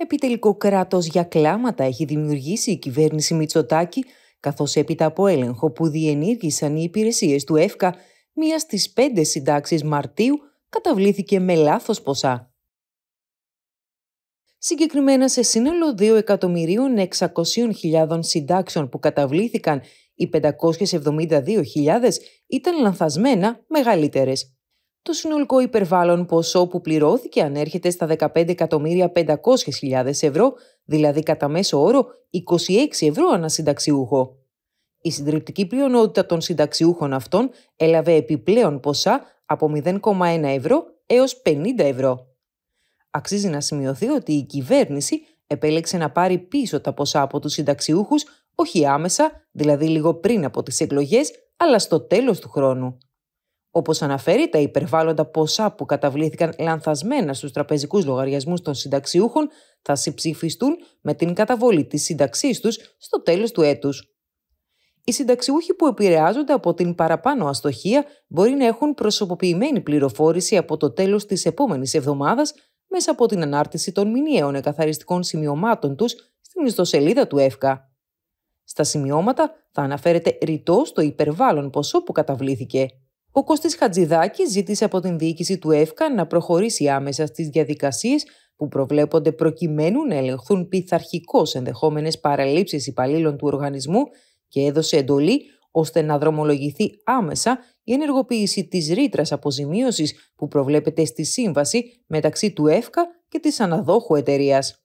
Επιτελικό κράτος για κλάματα έχει δημιουργήσει η κυβέρνηση Μητσοτάκη, καθώς έπειτα από έλεγχο που διενήργησαν οι υπηρεσίες του ΕΦΚΑ, μία στις πέντε συντάξεις Μαρτίου καταβλήθηκε με λάθος ποσά. Συγκεκριμένα σε σύνολο 2.600.000 συντάξεων που καταβλήθηκαν, οι 572.000 ήταν λανθασμένα μεγαλύτερες. Το συνολικό υπερβάλλον ποσό που πληρώθηκε ανέρχεται στα 15.500.000 ευρώ, δηλαδή κατά μέσο όρο 26 ευρώ ανά συνταξιούχο. Η συντριπτική πλειονότητα των συνταξιούχων αυτών έλαβε επιπλέον ποσά από 0,1 ευρώ έως 50 ευρώ. Αξίζει να σημειωθεί ότι η κυβέρνηση επέλεξε να πάρει πίσω τα ποσά από τους συνταξιούχους όχι άμεσα, δηλαδή λίγο πριν από τις εκλογές, αλλά στο τέλος του χρόνου. Όπως αναφέρει, τα υπερβάλλοντα ποσά που καταβλήθηκαν λανθασμένα στους τραπεζικούς λογαριασμούς των συνταξιούχων θα συμψηφιστούν με την καταβολή της σύνταξής τους στο τέλος του έτους. Οι συνταξιούχοι που επηρεάζονται από την παραπάνω αστοχία μπορεί να έχουν προσωποποιημένη πληροφόρηση από το τέλος της επόμενης εβδομάδας μέσα από την ανάρτηση των μηνιαίων εκαθαριστικών σημειωμάτων τους στην ιστοσελίδα του ΕΦΚΑ. Στα σημειώματα θα αναφέρεται ρητό το υπερβάλλον ποσό που καταβλήθηκε ο Κωστής Χατζηδάκης ζήτησε από την διοίκηση του ΕΦΚΑ να προχωρήσει άμεσα στις διαδικασίες που προβλέπονται προκειμένου να ελεγχθούν πειθαρχικώς ενδεχόμενες παραλήψεις υπαλλήλων του οργανισμού και έδωσε εντολή ώστε να δρομολογηθεί άμεσα η ενεργοποίηση της ρήτρας αποζημίωσης που προβλέπεται στη σύμβαση μεταξύ του ΕΦΚΑ και της αναδόχου εταιρείας.